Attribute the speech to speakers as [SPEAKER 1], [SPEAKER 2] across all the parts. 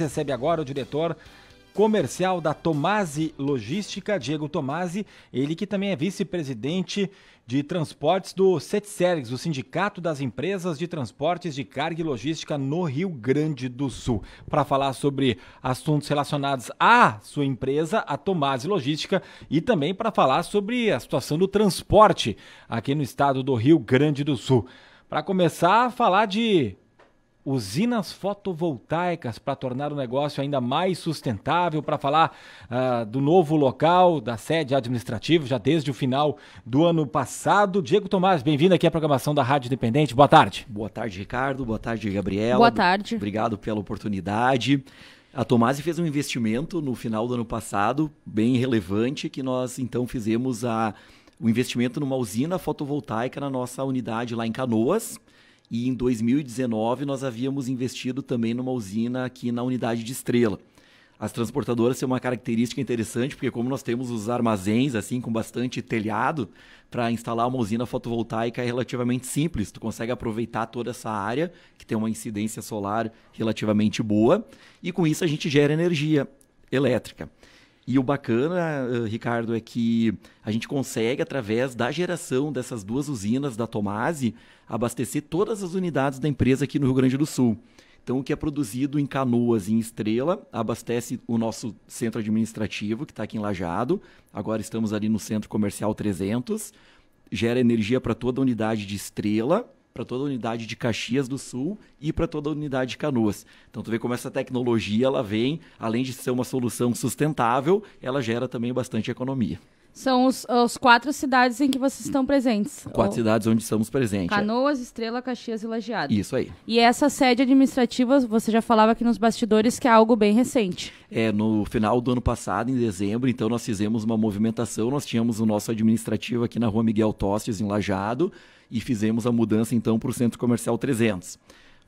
[SPEAKER 1] recebe agora o diretor comercial da Tomasi Logística, Diego Tomasi, ele que também é vice-presidente de transportes do CETSERGS, o Sindicato das Empresas de Transportes de Carga e Logística no Rio Grande do Sul. Para falar sobre assuntos relacionados à sua empresa, a Tomasi Logística, e também para falar sobre a situação do transporte aqui no estado do Rio Grande do Sul. Para começar, falar de usinas fotovoltaicas para tornar o negócio ainda mais sustentável, para falar uh, do novo local da sede administrativa, já desde o final do ano passado. Diego Tomás, bem-vindo aqui à programação da Rádio Independente. Boa tarde. Boa tarde, Ricardo. Boa tarde,
[SPEAKER 2] Gabriela. Boa tarde.
[SPEAKER 1] Obrigado pela oportunidade.
[SPEAKER 2] A Tomasi fez um investimento no final do ano passado, bem relevante, que nós então fizemos a, o investimento numa usina fotovoltaica na nossa unidade lá em Canoas. E em 2019 nós havíamos investido também numa usina aqui na unidade de Estrela. As transportadoras têm uma característica interessante, porque como nós temos os armazéns assim com bastante telhado, para instalar uma usina fotovoltaica é relativamente simples. Tu consegue aproveitar toda essa área que tem uma incidência solar relativamente boa e com isso a gente gera energia elétrica. E o bacana, eh, Ricardo, é que a gente consegue, através da geração dessas duas usinas da Tomasi, abastecer todas as unidades da empresa aqui no Rio Grande do Sul. Então, o que é produzido em Canoas e em Estrela abastece o nosso centro administrativo, que está aqui em Lajado. Agora estamos ali no Centro Comercial 300. Gera energia para toda a unidade de Estrela para toda a unidade de Caxias do Sul e para toda a unidade de Canoas. Então tu vê como essa tecnologia ela vem, além de ser uma solução sustentável, ela gera também bastante economia.
[SPEAKER 3] São os, os quatro cidades em que vocês estão presentes. Quatro
[SPEAKER 2] cidades onde estamos presentes. É.
[SPEAKER 3] Canoas, é. Estrela, Caxias e Lajeado. Isso aí. E essa sede administrativa, você já falava aqui nos bastidores que é algo bem recente.
[SPEAKER 2] É, no final do ano passado, em dezembro, então nós fizemos uma movimentação, nós tínhamos o nosso administrativo aqui na rua Miguel Tostes, em Lajeado, e fizemos a mudança então para o Centro Comercial 300.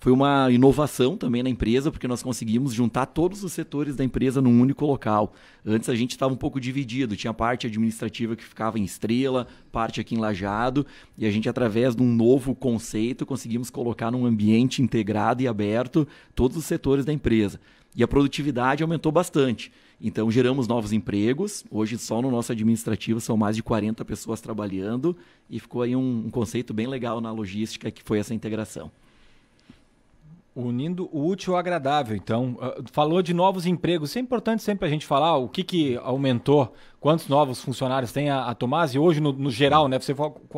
[SPEAKER 2] Foi uma inovação também na empresa, porque nós conseguimos juntar todos os setores da empresa num único local. Antes a gente estava um pouco dividido, tinha parte administrativa que ficava em Estrela, parte aqui em Lajado, e a gente, através de um novo conceito, conseguimos colocar num ambiente integrado e aberto todos os setores da empresa. E a produtividade aumentou bastante. Então, geramos novos empregos. Hoje, só no nosso administrativo, são mais de 40 pessoas trabalhando. E ficou aí um, um conceito bem legal na logística, que
[SPEAKER 1] foi essa integração. Unindo o útil ao agradável, então. Ah, falou de novos empregos. Isso é importante sempre a gente falar o que, que aumentou, quantos novos funcionários tem a, a Tomás, e hoje, no, no, geral, né? Você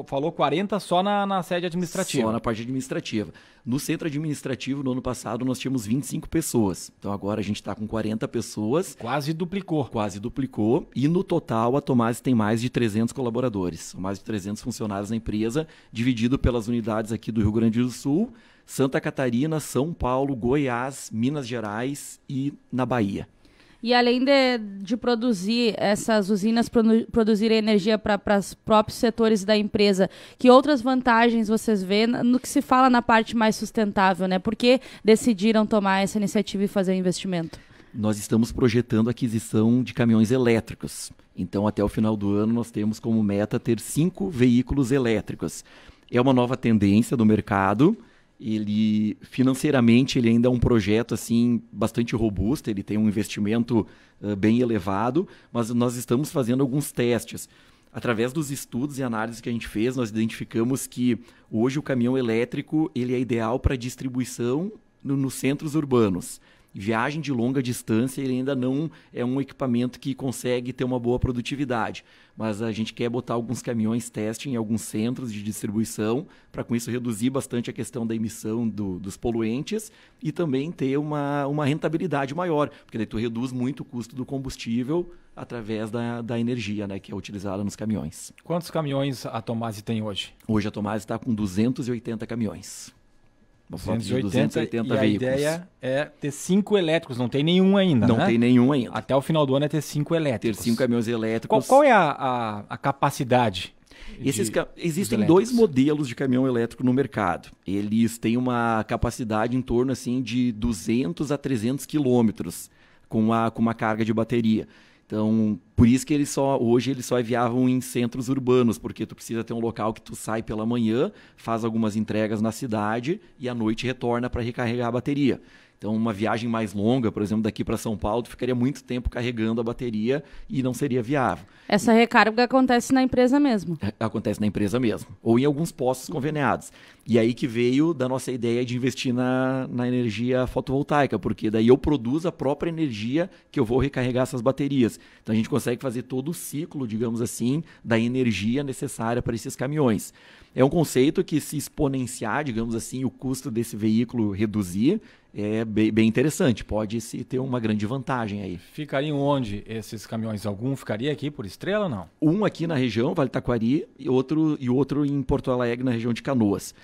[SPEAKER 1] falou 40 só na, na sede administrativa. Só na
[SPEAKER 2] parte administrativa. No centro administrativo, no ano passado, nós tínhamos 25 pessoas. Então agora a gente está com 40 pessoas. Quase duplicou. Quase duplicou. E no total, a Tomás tem mais de 300 colaboradores, mais de 300 funcionários na empresa, dividido pelas unidades aqui do Rio Grande do Sul Santa Catarina, São Paulo, Goiás, Minas Gerais e na Bahia.
[SPEAKER 3] E além de, de produzir essas usinas produ produzir energia para os próprios setores da empresa, que outras vantagens vocês vêem no que se fala na parte mais sustentável, né? Por que decidiram tomar essa iniciativa e fazer o investimento?
[SPEAKER 2] Nós estamos projetando a aquisição de caminhões elétricos. Então, até o final do ano, nós temos como meta ter cinco veículos elétricos. É uma nova tendência do mercado ele financeiramente ele ainda é um projeto assim bastante robusto, ele tem um investimento uh, bem elevado, mas nós estamos fazendo alguns testes. Através dos estudos e análises que a gente fez, nós identificamos que hoje o caminhão elétrico ele é ideal para distribuição no, nos centros urbanos viagem de longa distância ele ainda não é um equipamento que consegue ter uma boa produtividade. Mas a gente quer botar alguns caminhões teste em alguns centros de distribuição para com isso reduzir bastante a questão da emissão do, dos poluentes e também ter uma, uma rentabilidade maior, porque daí tu reduz muito o custo do combustível através da, da energia né, que é utilizada nos caminhões. Quantos caminhões a Tomase tem hoje? Hoje a Tomase está com 280
[SPEAKER 1] caminhões. Uma 280, veículos. e A ideia é ter cinco elétricos, não tem nenhum ainda. Não né? tem nenhum ainda. Até o final do ano é ter cinco elétricos. Ter cinco caminhões elétricos. Qual, qual é a, a, a capacidade? Esses de, existem dois modelos de caminhão elétrico no mercado.
[SPEAKER 2] Eles têm uma capacidade em torno assim de 200 a 300 quilômetros com, a, com uma carga de bateria. Então, por isso que eles só hoje eles só enviavam é em centros urbanos, porque tu precisa ter um local que tu sai pela manhã, faz algumas entregas na cidade e à noite retorna para recarregar a bateria. Então, uma viagem mais longa, por exemplo, daqui para São Paulo, ficaria muito tempo carregando a bateria e não seria viável.
[SPEAKER 3] Essa recarga acontece na empresa mesmo.
[SPEAKER 2] É, acontece na empresa mesmo, ou em alguns postos conveniados. E aí que veio da nossa ideia de investir na, na energia fotovoltaica, porque daí eu produzo a própria energia que eu vou recarregar essas baterias. Então, a gente consegue fazer todo o ciclo, digamos assim, da energia necessária para esses caminhões. É um conceito que se exponenciar, digamos assim, o custo desse veículo reduzir, é bem, bem interessante, pode se ter
[SPEAKER 1] uma grande vantagem aí. Ficariam onde esses caminhões? Algum ficaria aqui por Estrela ou não?
[SPEAKER 2] Um aqui na região, Vale Taquari, e outro, e outro em Porto Alegre, na região de Canoas.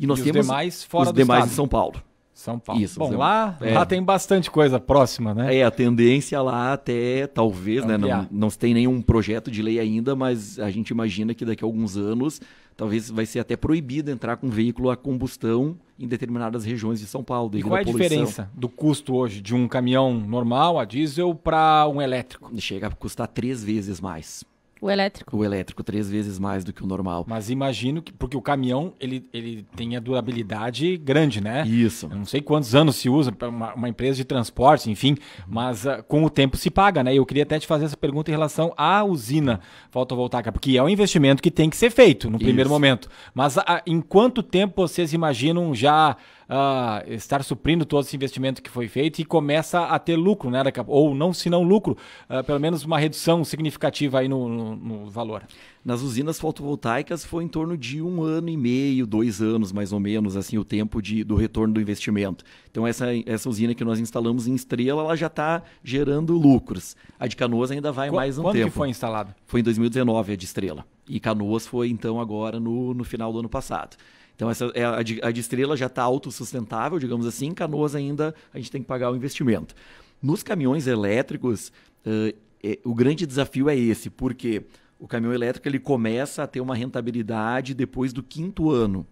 [SPEAKER 2] E nós e temos os demais fora os do demais estado. em São Paulo. São Paulo. Isso, Bom, lá, é. lá tem bastante coisa próxima, né? É, a tendência lá até, talvez, Ampliar. né? Não, não tem nenhum projeto de lei ainda, mas a gente imagina que daqui a alguns anos talvez vai ser até proibido entrar com veículo a combustão em determinadas regiões de São Paulo. E qual é a diferença
[SPEAKER 1] do custo hoje de um caminhão normal a diesel para um elétrico? Chega a custar três vezes mais. O elétrico. O elétrico, três vezes mais do que o normal. Mas imagino que. Porque o caminhão, ele, ele tem a durabilidade grande, né? Isso. Eu não sei quantos anos se usa para uma, uma, empresa de transporte, enfim. Mas uh, com o tempo se paga, né? Eu queria até te fazer essa pergunta em relação à usina fotovoltaica, porque é um investimento que tem que ser feito no Isso. primeiro momento. Mas uh, em quanto tempo vocês imaginam já uh, estar suprindo todo esse investimento que foi feito e começa a ter lucro, né? Ou não, se não lucro, uh, pelo menos uma redução significativa aí no, no, no,
[SPEAKER 2] valor. Nas usinas fotovoltaicas foi em torno de um ano e meio, dois anos mais ou menos, assim, o tempo de, do retorno do investimento. Então essa, essa usina que nós instalamos em Estrela, ela já está gerando lucros. A de Canoas ainda vai Qu mais um quando tempo. Quando que foi instalada? Foi em 2019 a de Estrela. E Canoas foi então agora no, no final do ano passado. Então, essa é a, de, a de estrela já está autossustentável, digamos assim. Canoas ainda a gente tem que pagar o investimento. Nos caminhões elétricos, uh, é, o grande desafio é esse, porque o caminhão elétrico ele começa a ter uma rentabilidade depois do quinto ano.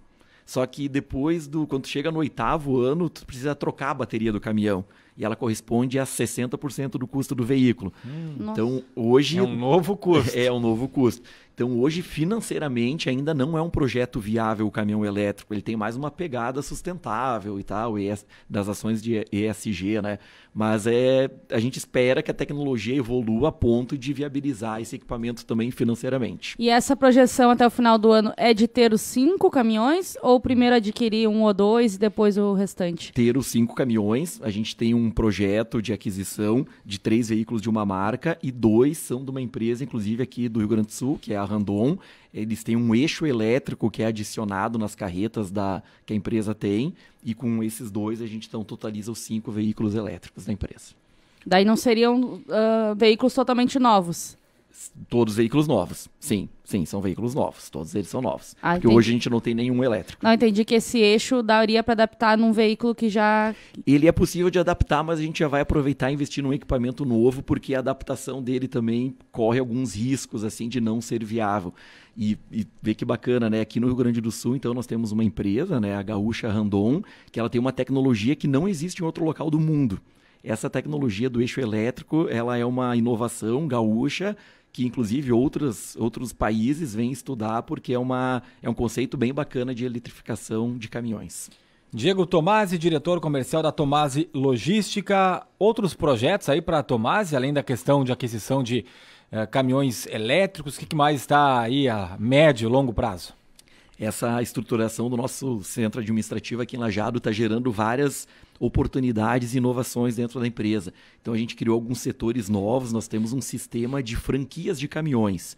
[SPEAKER 2] Só que depois do. Quando chega no oitavo ano, tu precisa trocar a bateria do caminhão e ela corresponde a 60% do custo do veículo. Hum. Então, hoje é um novo custo. É um novo custo. Então, hoje financeiramente ainda não é um projeto viável o caminhão elétrico, ele tem mais uma pegada sustentável e tal, é das ações de ESG, né? Mas é a gente espera que a tecnologia evolua a ponto de viabilizar esse equipamento também financeiramente.
[SPEAKER 3] E essa projeção até o final do ano é de ter os cinco caminhões ou primeiro adquirir um ou dois e depois o restante?
[SPEAKER 2] Ter os cinco caminhões, a gente tem um um projeto de aquisição de três veículos de uma marca e dois são de uma empresa, inclusive aqui do Rio Grande do Sul, que é a Randon. Eles têm um eixo elétrico que é adicionado nas carretas da, que a empresa tem, e com esses dois a gente então totaliza os cinco veículos elétricos da empresa.
[SPEAKER 3] Daí não seriam uh, veículos totalmente novos?
[SPEAKER 2] Todos veículos novos. Sim, sim, são veículos novos. Todos eles são novos. Ah, porque hoje a gente não tem nenhum elétrico.
[SPEAKER 3] Não, entendi que esse eixo daria para adaptar num veículo que já.
[SPEAKER 2] Ele é possível de adaptar, mas a gente já vai aproveitar e investir num equipamento novo, porque a adaptação dele também corre alguns riscos, assim, de não ser viável. E, e vê que bacana, né? Aqui no Rio Grande do Sul, então, nós temos uma empresa, né? A Gaúcha Randon, que ela tem uma tecnologia que não existe em outro local do mundo essa tecnologia do eixo elétrico ela é uma inovação gaúcha que inclusive outros, outros países vêm estudar, porque é, uma, é um conceito bem bacana de eletrificação de
[SPEAKER 1] caminhões. Diego Tomasi, diretor comercial da Tomasi Logística. Outros projetos aí para a Tomasi, além da questão de aquisição de eh, caminhões elétricos, o que, que mais está aí a médio e longo prazo? essa estruturação do nosso centro
[SPEAKER 2] administrativo aqui em Lajado está gerando várias oportunidades e inovações dentro da empresa. Então a gente criou alguns setores novos, nós temos um sistema de franquias de caminhões.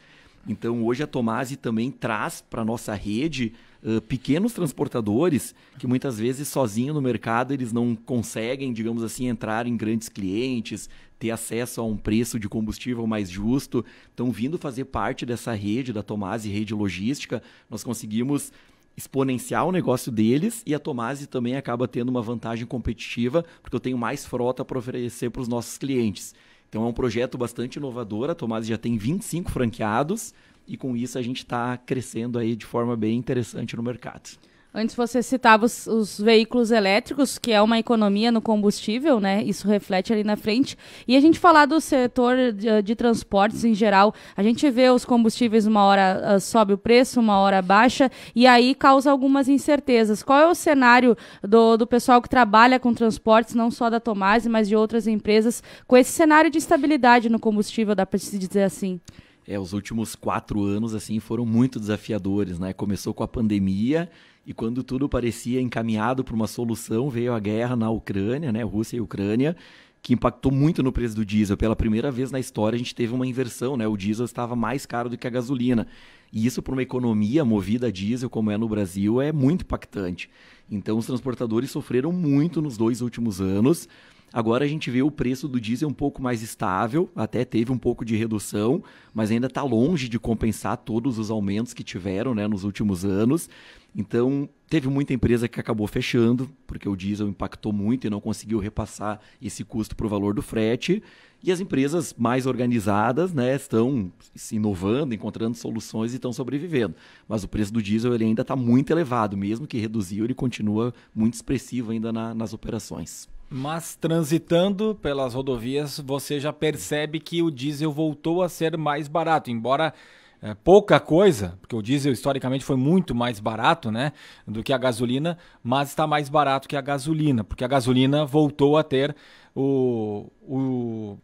[SPEAKER 2] Então hoje a Tomasi também traz para a nossa rede uh, pequenos transportadores que muitas vezes sozinho no mercado eles não conseguem, digamos assim, entrar em grandes clientes, ter acesso a um preço de combustível mais justo. Então, vindo fazer parte dessa rede da Tomase Rede Logística, nós conseguimos exponenciar o negócio deles e a Tomase também acaba tendo uma vantagem competitiva, porque eu tenho mais frota para oferecer para os nossos clientes. Então é um projeto bastante inovador, a Tomase já tem 25 franqueados e com isso a gente está crescendo aí de forma bem interessante no mercado.
[SPEAKER 3] Antes você citava os, os, veículos elétricos, que é uma economia no combustível, né? Isso reflete ali na frente. E a gente falar do setor de, de transportes em geral, a gente vê os combustíveis uma hora uh, sobe o preço, uma hora baixa, e aí causa algumas incertezas. Qual é o cenário do, do pessoal que trabalha com transportes, não só da Tomás, mas de outras empresas, com esse cenário de estabilidade no combustível, dá para se dizer assim?
[SPEAKER 2] É, os últimos quatro anos assim foram muito desafiadores, né? Começou com a pandemia e quando tudo parecia encaminhado para uma solução, veio a guerra na Ucrânia, né, Rússia e Ucrânia, que impactou muito no preço do diesel. Pela primeira vez na história a gente teve uma inversão, né? O diesel estava mais caro do que a gasolina. E isso para uma economia movida a diesel como é no Brasil é muito impactante. Então os transportadores sofreram muito nos dois últimos anos. Agora a gente vê o preço do diesel um pouco mais estável, até teve um pouco de redução, mas ainda está longe de compensar todos os aumentos que tiveram né, nos últimos anos. Então, teve muita empresa que acabou fechando, porque o diesel impactou muito e não conseguiu repassar esse custo para o valor do frete. E as empresas mais organizadas né, estão se inovando, encontrando soluções e estão sobrevivendo. Mas o preço do diesel ele ainda está muito elevado, mesmo que reduziu, ele continua muito expressivo ainda na, nas operações.
[SPEAKER 1] Mas transitando pelas rodovias, você já percebe que o diesel voltou a ser mais barato, embora é, pouca coisa, porque o diesel historicamente foi muito mais barato né, do que a gasolina, mas está mais barato que a gasolina, porque a gasolina voltou a ter o, o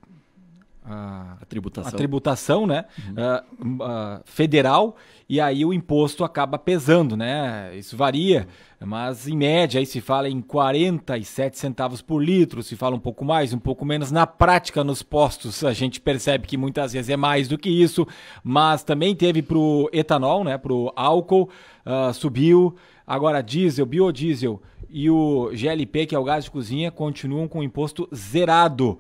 [SPEAKER 1] a, tributação. a tributação, né? Uhum. Uh, uh, federal, e aí o imposto acaba pesando, né? Isso varia, mas em média aí se fala em 47 centavos por litro, se fala um pouco mais, um pouco menos. Na prática, nos postos, a gente percebe que muitas vezes é mais do que isso, mas também teve para o etanol, né? Para o álcool, uh, subiu. Agora, diesel, biodiesel e o GLP, que é o gás de cozinha, continuam com o imposto zerado.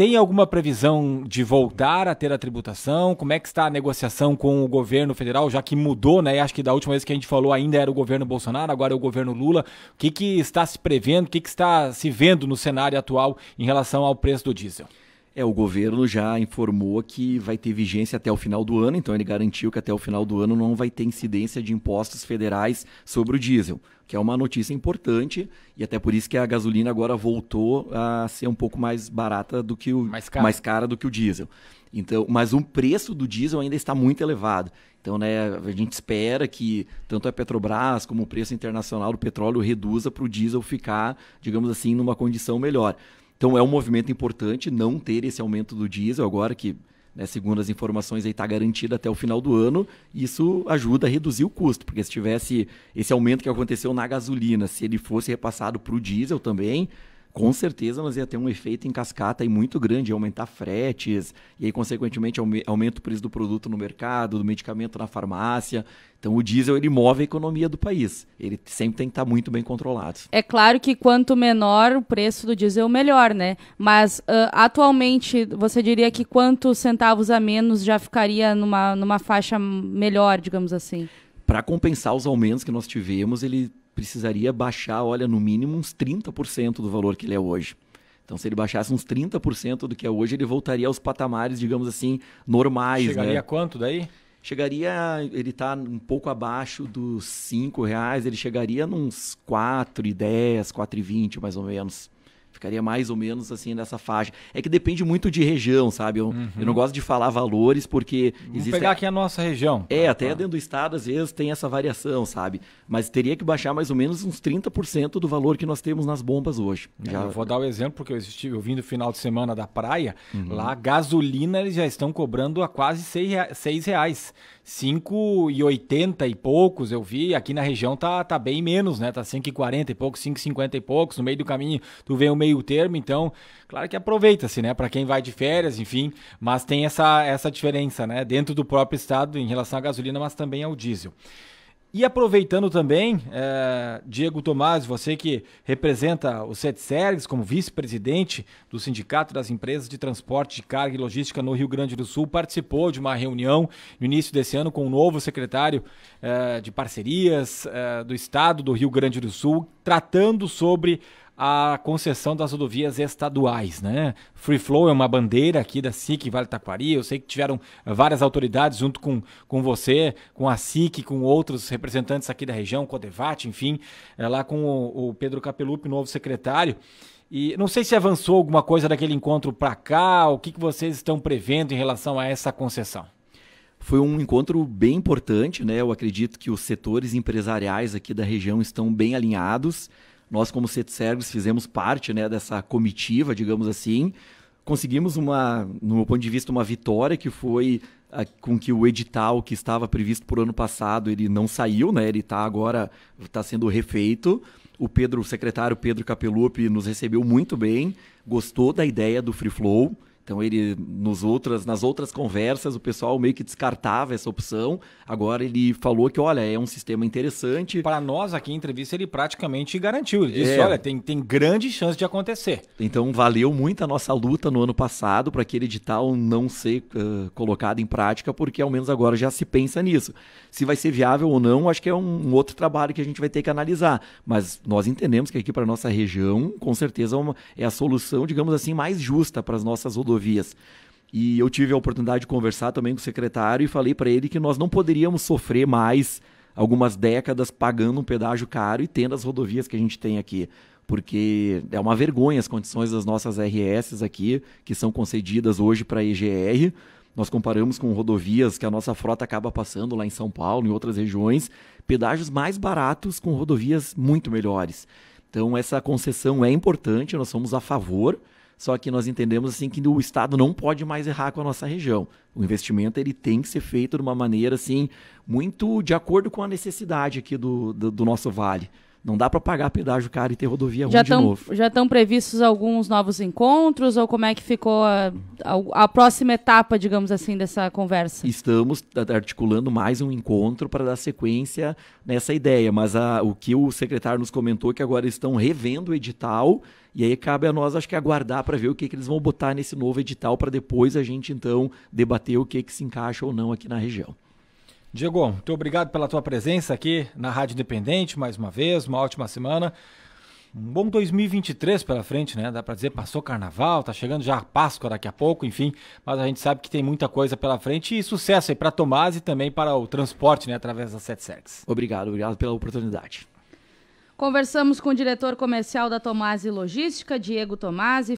[SPEAKER 1] Tem alguma previsão de voltar a ter a tributação? Como é que está a negociação com o governo federal, já que mudou, né? Acho que da última vez que a gente falou ainda era o governo Bolsonaro, agora é o governo Lula. O que, que está se prevendo, o que, que está se vendo no cenário atual em relação ao preço do diesel?
[SPEAKER 2] É, o governo já informou que vai ter vigência até o final do ano, então ele garantiu que até o final do ano não vai ter incidência de impostos federais sobre o diesel, que é uma notícia importante e até por isso que a gasolina agora voltou a ser um pouco mais barata do que o mais cara, mais cara do que o diesel. Então, mas o preço do diesel ainda está muito elevado. Então, né, a gente espera que tanto a Petrobras como o preço internacional do petróleo reduza para o diesel ficar, digamos assim, numa condição melhor. Então é um movimento importante não ter esse aumento do diesel agora que né, segundo as informações, está garantido até o final do ano. Isso ajuda a reduzir o custo, porque se tivesse esse aumento que aconteceu na gasolina, se ele fosse repassado para o diesel também, com certeza nós ia ter um efeito em cascata e muito grande, ia aumentar fretes, e aí, consequentemente, aumenta o preço do produto no mercado, do medicamento na farmácia. Então, o diesel, ele move a economia do país. Ele sempre tem que estar muito bem controlado.
[SPEAKER 3] É claro que quanto menor o preço do diesel, melhor, né? Mas, uh, atualmente, você diria que quantos centavos a menos já ficaria numa, numa faixa melhor, digamos assim?
[SPEAKER 2] Para compensar os aumentos que nós tivemos, ele precisaria baixar, olha, no mínimo uns 30% do valor que ele é hoje. Então, se ele baixasse uns 30% do que é hoje, ele voltaria aos patamares, digamos assim, normais. Né? Chegaria né? a
[SPEAKER 1] quanto daí?
[SPEAKER 2] Chegaria, ele está um pouco abaixo dos 5 reais, ele chegaria nos 4,10, 4,20 mais ou menos. Ficaria mais ou menos assim nessa faixa. É que depende muito de região, sabe? Eu, uhum. eu não uhum. gosto de falar valores porque. Vamos existe... pegar aqui a nossa região. É, tá, até tá. dentro do estado, às vezes, tem essa variação, sabe? Mas teria que baixar mais ou menos uns 30% do valor que nós temos nas bombas hoje.
[SPEAKER 1] É, já... Eu vou dar o um exemplo, porque eu, estive, eu vim do final de semana da praia, uhum. lá a gasolina eles já estão cobrando a quase seis reais. 5,80 e poucos eu vi. Aqui na região tá, tá bem menos, né? Tá 5,40 e poucos, 5,50 e poucos. No meio do caminho, tu vê um meio termo, então, claro que aproveita-se, né? Para quem vai de férias, enfim, mas tem essa, essa diferença, né? Dentro do próprio estado em relação à gasolina, mas também ao diesel. E aproveitando também, eh, Diego Tomás, você que representa o Sete SETSERGS como vice-presidente do Sindicato das Empresas de Transporte de Carga e Logística no Rio Grande do Sul, participou de uma reunião no início desse ano com o um novo secretário eh, de Parcerias eh, do Estado do Rio Grande do Sul, tratando sobre a concessão das rodovias estaduais, né? Free Flow é uma bandeira aqui da SIC Vale Taquari. Eu sei que tiveram várias autoridades junto com, com você, com a SIC, com outros representantes aqui da região, Codevate, enfim, é, lá com o, o Pedro Capelupi, novo secretário. E não sei se avançou alguma coisa daquele encontro para cá, o que, que vocês estão prevendo em relação a essa concessão?
[SPEAKER 2] Foi um encontro bem importante, né? Eu acredito que os setores empresariais aqui da região estão bem alinhados. Nós, como Setsergs, fizemos parte né, dessa comitiva, digamos assim. Conseguimos uma, no meu ponto de vista, uma vitória que foi a, ah, com que o edital que estava previsto para o ano passado ele não saiu, né? Ele está agora está sendo refeito. O Pedro, o secretário Pedro Capelupi, nos recebeu muito bem, gostou da ideia do Free Flow então ele nos outras, nas outras conversas o pessoal meio que descartava essa opção. Agora ele falou que olha é um sistema interessante. Para nós aqui em entrevista ele praticamente
[SPEAKER 1] garantiu. Ele disse é. olha tem, tem
[SPEAKER 2] grande chance de acontecer. Então valeu muito a nossa luta no ano passado para aquele edital não ser uh, colocado em prática porque ao menos agora já se pensa nisso. Se vai ser viável ou não acho que é um, um outro trabalho que a gente vai ter que analisar. Mas nós entendemos que aqui para nossa região com certeza é, uma, é a solução digamos assim mais justa para as nossas rodovias. E eu tive a oportunidade de conversar também com o secretário e falei para ele que nós não poderíamos sofrer mais algumas décadas pagando um pedágio caro e tendo as rodovias que a gente tem aqui. Porque é uma vergonha as condições das nossas RS aqui, que são concedidas hoje para a EGR. Nós comparamos com rodovias que a nossa frota acaba passando lá em São Paulo, em outras regiões, pedágios mais baratos com rodovias muito melhores. Então, essa concessão é importante, nós somos a favor. Só que nós entendemos assim que o Estado não pode mais errar com a nossa região. O investimento ele tem que ser feito de uma maneira assim muito de acordo com a necessidade aqui do, do, do nosso vale. Não dá para pagar pedágio caro e ter rodovia ruim já tão, de novo.
[SPEAKER 3] Já estão previstos alguns novos encontros ou como é que ficou a, a, a, próxima etapa, digamos assim, dessa conversa?
[SPEAKER 2] Estamos articulando mais um encontro para dar sequência nessa ideia, mas a, o que o secretário nos comentou é que agora estão revendo o edital e aí cabe a nós, acho que, aguardar para ver o que, que eles vão botar nesse novo edital para depois a gente, então, debater o que, que se encaixa ou não aqui na região.
[SPEAKER 1] Diego, muito obrigado pela tua presença aqui na Rádio Independente mais uma vez, uma ótima semana. Um bom 2023 pela frente, né? Dá para dizer, passou carnaval, tá chegando já a Páscoa daqui a pouco, enfim, mas a gente sabe que tem muita coisa pela frente e sucesso aí para Tomás e também para o transporte, né, através da Sete Sergs. Obrigado, obrigado pela oportunidade.
[SPEAKER 3] Conversamos com o diretor comercial da Tomás e Logística, Diego Tomás,